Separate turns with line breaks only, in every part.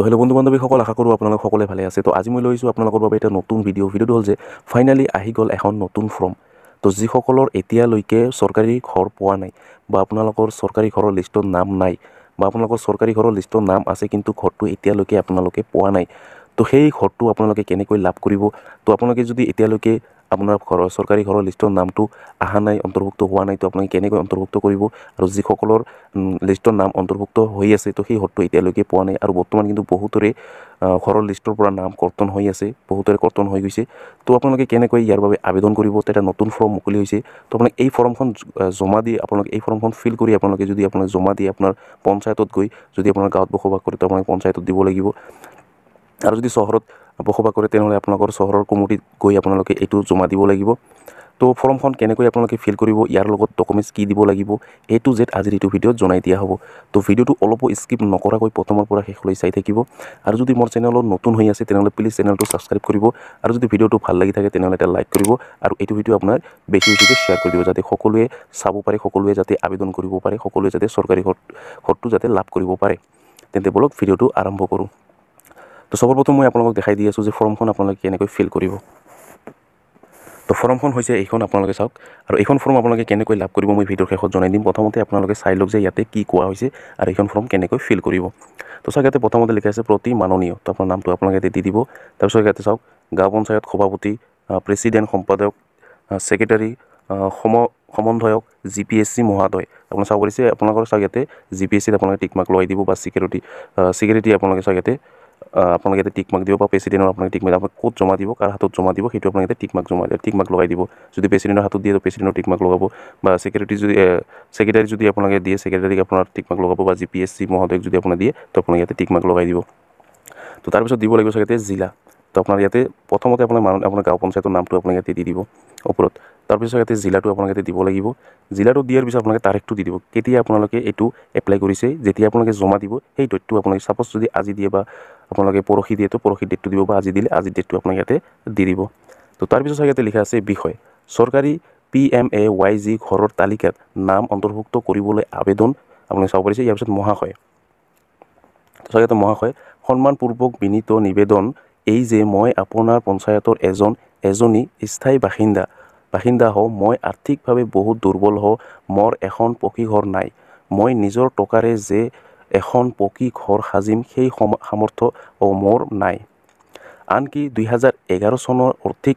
তো হেল্ল' বন্ধু বান্ধৱীসকল আশা কৰোঁ আপোনালোক সকলোৱে ভালে আছে তো আজি মই লৈছোঁ আপোনালোকৰ বাবে এটা নতুন ভিডিঅ' ভিডিঅ'টো হ'ল যে ফাইনেলি আহি গ'ল এখন নতুন ফৰ্ম তো যিসকলৰ এতিয়ালৈকে চৰকাৰী ঘৰ পোৱা নাই বা আপোনালোকৰ চৰকাৰী ঘৰৰ লিষ্টত নাম নাই বা আপোনালোকৰ চৰকাৰী ঘৰৰ লিষ্টৰ নাম আছে কিন্তু ঘৰটো এতিয়ালৈকে আপোনালোকে পোৱা নাই তো সেই ঘৰটো আপোনালোকে কেনেকৈ লাভ কৰিব তো আপোনালোকে যদি এতিয়ালৈকে আপোনাৰ ঘৰৰ চৰকাৰী ঘৰৰ লিষ্টৰ নামটো অহা নাই অন্তৰ্ভুক্ত হোৱা নাইতো আপোনালোকে কেনেকৈ অন্তৰ্ভুক্ত কৰিব আৰু যিসকলৰ লিষ্টৰ নাম অন্তৰ্ভুক্ত হৈ আছে তো সেই হতটো এতিয়ালৈকে পোৱা নাই আৰু বৰ্তমান কিন্তু বহুতৰে ঘৰৰ লিষ্টৰ পৰা নাম কৰ্তন হৈ আছে বহুতৰে কৰ্তন হৈ গৈছে তো আপোনালোকে কেনেকৈ ইয়াৰ বাবে আবেদন কৰিব এটা নতুন ফৰ্ম মুকলি হৈছে তো আপোনাক এই ফৰ্মখন জমা দি আপোনালোকে এই ফৰ্মখন ফিল কৰি আপোনালোকে যদি আপোনালোকে জমা দিয়ে আপোনাৰ পঞ্চায়তত গৈ যদি আপোনাৰ গাঁৱত বসবাস কৰে তো আপোনালোকে পঞ্চায়তত দিব লাগিব আৰু যদি চহৰত বসবাস কৰে তেনেহ'লে আপোনালোকৰ চহৰৰ কমিটিত গৈ আপোনালোকে এইটো জমা দিব লাগিব তো ফৰ্মখন কেনেকৈ আপোনালোকে ফিল কৰিব ইয়াৰ লগত ডকুমেণ্টছ কি দিব লাগিব এইটো জেট আজিৰ এইটো ভিডিঅ'ত জনাই দিয়া হ'ব তো ভিডিঅ'টো অলপো স্কিপ নকৰাকৈ প্ৰথমৰ পৰা শেষলৈ চাই থাকিব আৰু যদি মোৰ চেনেলত নতুন হৈ আছে তেনেহ'লে প্লিজ চেনেলটো ছাবস্ক্ৰাইব কৰিব আৰু যদি ভিডিঅ'টো ভাল লাগি থাকে তেনেহ'লে এটা লাইক কৰিব আৰু এইটো ভিডিঅ' আপোনাৰ বেছি বেছিকৈ শ্বেয়াৰ কৰি দিব যাতে সকলোৱে চাব পাৰে সকলোৱে যাতে আবেদন কৰিব পাৰে সকলোৱে যাতে চৰকাৰী ঘৰ ঘৰটো যাতে লাভ কৰিব পাৰে তেন্তে বলক ভিডিঅ'টো আৰম্ভ কৰোঁ তো সৰ্বপ্ৰথম মই আপোনালোকক দেখাই দি আছোঁ যে ফৰ্মখন আপোনালোকে কেনেকৈ ফিল কৰিব তো ফৰ্মখন হৈছে এইখন আপোনালোকে চাওক আৰু এইখন ফৰ্ম আপোনালোকে কেনেকৈ লাভ কৰিব মই ভিডিঅ'ৰ শেষত জনাই দিম প্ৰথমতে আপোনালোকে চাই লওক যে ইয়াতে কি কোৱা হৈছে আৰু এইখন ফৰ্ম কেনেকৈ ফিল কৰিব তো চাওক ইয়াতে প্ৰথমতে লিখা আছে প্ৰতি মাননীয় তো আপোনাৰ নামটো আপোনালোকে ইয়াতে দি দিব তাৰপিছত ইয়াতে চাওক গাঁও পঞ্চায়ত সভাপতি প্ৰেচিডেণ্ট সম্পাদক ছেক্ৰেটাৰী সম সমন্বয়ক জি পি এছ চি মহাদয় আপুনি চাব পাৰিছে আপোনালোকৰ চাওক ইয়াতে জি পি এছ চিত আপোনালোকে টিকমাক লোৱাই দিব বা ছিকিউৰিটি ছিকিউৰিটি আপোনালোকে চাওক ইয়াতে আপোনালোকে এটা টিকমাক দিব বা প্ৰেচিডেণ্টৰ আপোনালোকে টিকমাক আপুনি ক'ত জমা দিব কাৰ হাতত জমা দিব সেইটো আপোনালোকে টিকমাক জমা দিব টিকমাক লগাই দিব যদি প্ৰেচিডেণ্টৰ হাতত দিয়ে প্ৰেচিডেণ্টৰ টিকমাক লগাব বা ছেক্ৰেটাৰী যদি ছেক্ৰেটাৰী যদি আপোনালোকে দিয়ে ছেক্ৰেটাৰীক আপোনাৰ টিকমাক লগাব বা জি পি এছ চি মহোদয়ক যদি আপোনাৰ দিয়ে তো আপোনালোকে ইয়াতে টিকমাক লগাই দিব তো তাৰপিছত দিব লাগিব চাগে জিলা তো আপোনাৰ ইয়াতে প্ৰথমতে আপোনাৰ মানুহ আপোনাৰ গাঁও পঞ্চায়তৰ নামটো আপোনাৰ ইয়াতে দি দিব ওপৰত তাৰপিছত ইয়াতে জিলাটো আপোনালোকে দিব লাগিব জিলাটো দিয়াৰ পিছত আপোনালোকে তাৰিখটো দি দিব কেতিয়া আপোনালোকে এইটো এপ্লাই কৰিছে যেতিয়া আপোনালোকে জমা দিব সেই ডেটটো আপোনালোকে চাপ'জ যদি আজি দিয়ে বা আপোনালোকে পৰহি দিয়েতো পৰহি ডেটটো দিব বা আজি দিলে আজি ডেটটো আপোনাক ইয়াতে দি দিব তো তাৰপিছত ইয়াতে লিখা আছে বিষয় চৰকাৰী P M A Y G ঘৰৰ তালিকাত নাম অন্তৰ্ভুক্ত কৰিবলৈ আবেদন আপোনালোকে চাব পাৰিছে ইয়াৰ পিছত মহাশয় চাগে মহাশয় সন্মানপূৰ্বক বিনীত নিবেদন এই যে মই আপোনাৰ পঞ্চায়তৰ এজন এজনী স্থায়ী বাসিন্দা বাসিন্দা হওঁ মই আৰ্থিকভাৱে বহুত দুৰ্বল হওঁ মোৰ এখন পকী ঘৰ নাই মই নিজৰ টকাৰে যে এখন পকী ঘৰ সাজিম সেই সম সামৰ্থ মোৰ নাই আনকি দুহেজাৰ এঘাৰ চনৰ আৰ্থিক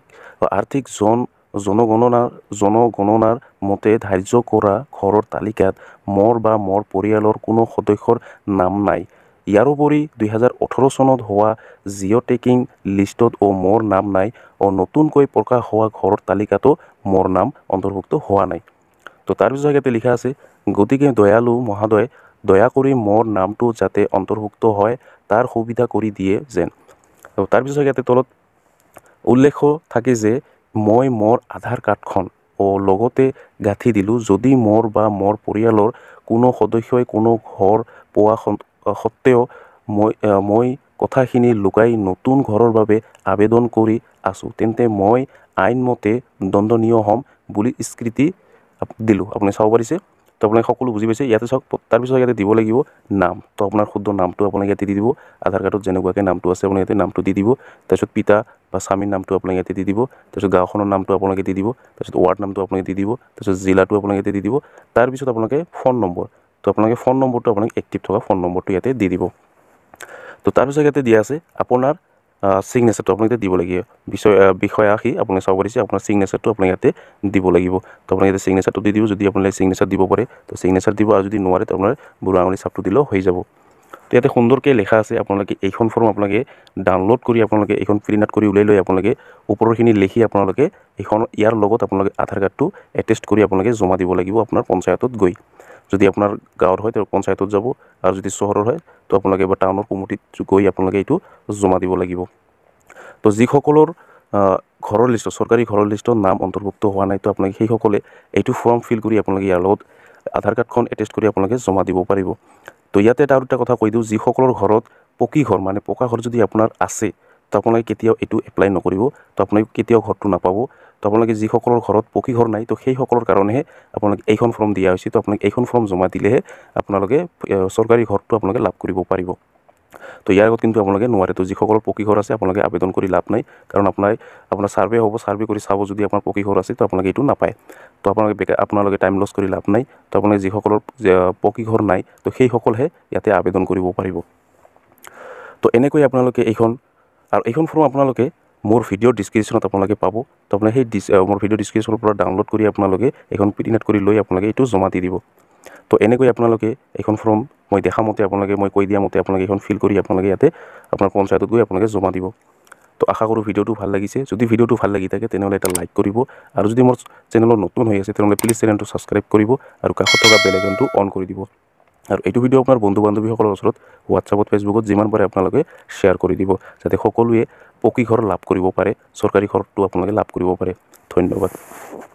আৰ্থিক জন জনগণনাৰ জনগণনাৰ মতে ধাৰ্য কৰা ঘৰৰ তালিকাত মোৰ বা মোৰ পৰিয়ালৰ কোনো সদস্যৰ নাম নাই ইয়াৰোপৰি দুহেজাৰ ওঠৰ চনত হোৱা জিঅ' টেকিং লিষ্টত অ' মোৰ নাম নাই অ' নতুনকৈ প্ৰকাশ হোৱা ঘৰৰ তালিকাতো মোৰ নাম অন্তৰ্ভুক্ত হোৱা নাই তো তাৰ পিছত ইয়াতে লিখা আছে গতিকে দয়ালু মহোদয় দয়া কৰি মোৰ নামটো যাতে অন্তৰ্ভুক্ত হয় তাৰ সুবিধা কৰি দিয়ে যেন আৰু তাৰপিছত ইয়াতে তলত উল্লেখ থাকে যে মই মোৰ আধাৰ কাৰ্ডখন অ' লগতে গাঁঠি দিলোঁ যদি মোৰ বা মোৰ পৰিয়ালৰ কোনো সদস্যই কোনো ঘৰ পোৱা সত্ত্বেও মই মই কথাখিনি লুকাই নতুন ঘৰৰ বাবে আবেদন কৰি আছোঁ তেন্তে মই আইনমতে দণ্ডনীয় হ'ম বুলি স্বীকৃতি দিলোঁ আপুনি চাব পাৰিছে তো আপোনাক সকলো বুজি পাইছে ইয়াতে চাওক তাৰপিছত ইয়াতে দিব লাগিব নাম তো আপোনাৰ শুদ্ধ নামটো আপোনাক ইয়াতে দি দিব আধাৰ কাৰ্ডত যেনেকুৱাকৈ নামটো আছে আপুনি ইয়াতে নামটো দি দিব তাৰপিছত পিতা বা স্বামীৰ নামটো আপোনাক ইয়াতে দি দিব তাৰপিছত গাঁওখনৰ নামটো আপোনালোকে দি দিব তাৰপিছত ৱাৰ্ড নামটো আপোনালোকে দি দিব তাৰপিছত জিলাটো আপোনালোকে দি দিব তাৰপিছত আপোনালোকে ফোন নম্বৰ তো আপোনালোকে ফোন নম্বৰটো আপোনালোকে এক্টিভ থকা ফোন নম্বৰটো ইয়াতে দি দিব তো তাৰপিছত ইয়াতে দিয়া আছে আপোনাৰ চিগনেচাৰটো আপোনালোকে দিব লাগিব বিষয় বিষয়া আহি আপুনি চাব পাৰিছে আপোনাৰ চিগনেচাৰটো আপুনি ইয়াতে দিব লাগিব তো আপোনালোকে ইয়াতে চিগনেচাৰটো দি দিব যদি আপোনালোকে চিগনেচাৰ দিব পাৰে তো চিগনেচাৰ দিব আৰু যদি নোৱাৰে আপোনাৰ বুঢ়া আঙুলি চাপটো দিলেও হৈ যাব তো ইয়াতে সুন্দৰকৈ লিখা আছে আপোনালোকে এইখন ফৰ্ম আপোনালোকে ডাউনলোড কৰি আপোনালোকে এইখন প্ৰিণ্ট আউট কৰি ওলাই লৈ আপোনালোকে ওপৰৰখিনি লিখি আপোনালোকে এইখন ইয়াৰ লগত আপোনালোকে আধাৰ কাৰ্ডটো এটেষ্ট কৰি আপোনালোকে জমা দিব লাগিব আপোনাৰ পঞ্চায়তত গৈ যদি আপোনাৰ গাঁৱৰ হয় তেওঁ পঞ্চায়তত যাব আৰু যদি চহৰৰ হয় তো আপোনালোকে বা টাউনৰ কমিটিত গৈ আপোনালোকে এইটো জমা দিব লাগিব তো যিসকলৰ ঘৰৰ লিষ্টত চৰকাৰী ঘৰৰ লিষ্টৰ নাম অন্তৰ্ভুক্ত হোৱা নাই তো আপোনালোকে সেইসকলে এইটো ফৰ্ম ফিল কৰি আপোনালোকে ইয়াৰ লগত আধাৰ কাৰ্ডখন এটেষ্ট কৰি আপোনালোকে জমা দিব পাৰিব তো ইয়াতে এটা আৰু এটা কথা কৈ দিওঁ যিসকলৰ ঘৰত পকী ঘৰ মানে পকা ঘৰ যদি আপোনাৰ আছে তো আপোনালোকে কেতিয়াও এইটো এপ্লাই নকৰিব তো আপোনালোকে কেতিয়াও ঘৰটো নাপাব তো আপোনালোকে যিসকলৰ ঘৰত পকীঘৰ নাই তো সেইসকলৰ কাৰণেহে আপোনালোকে এইখন ফৰ্ম দিয়া হৈছে তো আপোনালোকে এইখন ফৰ্ম জমা দিলেহে আপোনালোকে চৰকাৰী ঘৰটো আপোনালোকে লাভ কৰিব পাৰিব তো ইয়াৰ আগত কিন্তু আপোনালোকে নোৱাৰে তো যিসকলৰ পকীঘৰ আছে আপোনালোকে আবেদন কৰি লাভ নাই কাৰণ আপোনাৰ আপোনাৰ ছাৰ্ভে হ'ব ছাৰ্ভে কৰি চাব যদি আপোনাৰ পকীঘৰ আছে তো আপোনালোকে এইটো নাপায় তো আপোনালোকে বেকাৰ আপোনালোকে টাইম লছ কৰি লাভ নাই তো আপোনালোকে যিসকলৰ পকী ঘৰ নাই তো সেইসকলহে ইয়াতে আবেদন কৰিব পাৰিব তো এনেকৈ আপোনালোকে এইখন আৰু এইখন ফৰ্ম আপোনালোকে মোৰ ভিডিঅ' ডিছক্ৰিপশ্যনত আপোনালোকে পাব তাৰমানে সেই ডিছ মোৰ ভিডিঅ' ডিছক্ৰিপশ্যনৰ পৰা ডাউনলোড কৰি আপোনালোকে এইখন প্ৰিণ্ট আউট কৰি লৈ আপোনালোকে এইটো জমা দি দিব তো এনেকৈ আপোনালোকে এইখন ফৰ্ম মই দেখা মতে আপোনালোকে মই কৈ দিয়া মতে আপোনালোকে এইখন ফিল কৰি আপোনালোকে ইয়াতে আপোনাৰ পঞ্চায়তত গৈ আপোনালোকে জমা দিব তো আশা কৰোঁ ভিডিঅ'টো ভাল লাগিছে যদি ভিডিঅ'টো ভাল লাগি থাকে তেনেহ'লে এটা লাইক কৰিব আৰু যদি মোৰ চেনেলত নতুন হৈ আছে তেনেহ'লে প্লিজ চেনেলটো ছাবস্ক্ৰাইব কৰিব আৰু কাষত থকা বেল আইকনটো অন কৰি দিব আৰু এইটো ভিডিঅ' আপোনাৰ বন্ধু বান্ধৱীসকলৰ ওচৰত হোৱাটছআপত ফেচবুকত যিমান পাৰে আপোনালোকে শ্বেয়াৰ কৰি দিব যাতে সকলোৱে পকী ঘৰ লাভ কৰিব পাৰে চৰকাৰী ঘৰটো আপোনালোকে লাভ কৰিব পাৰে ধন্যবাদ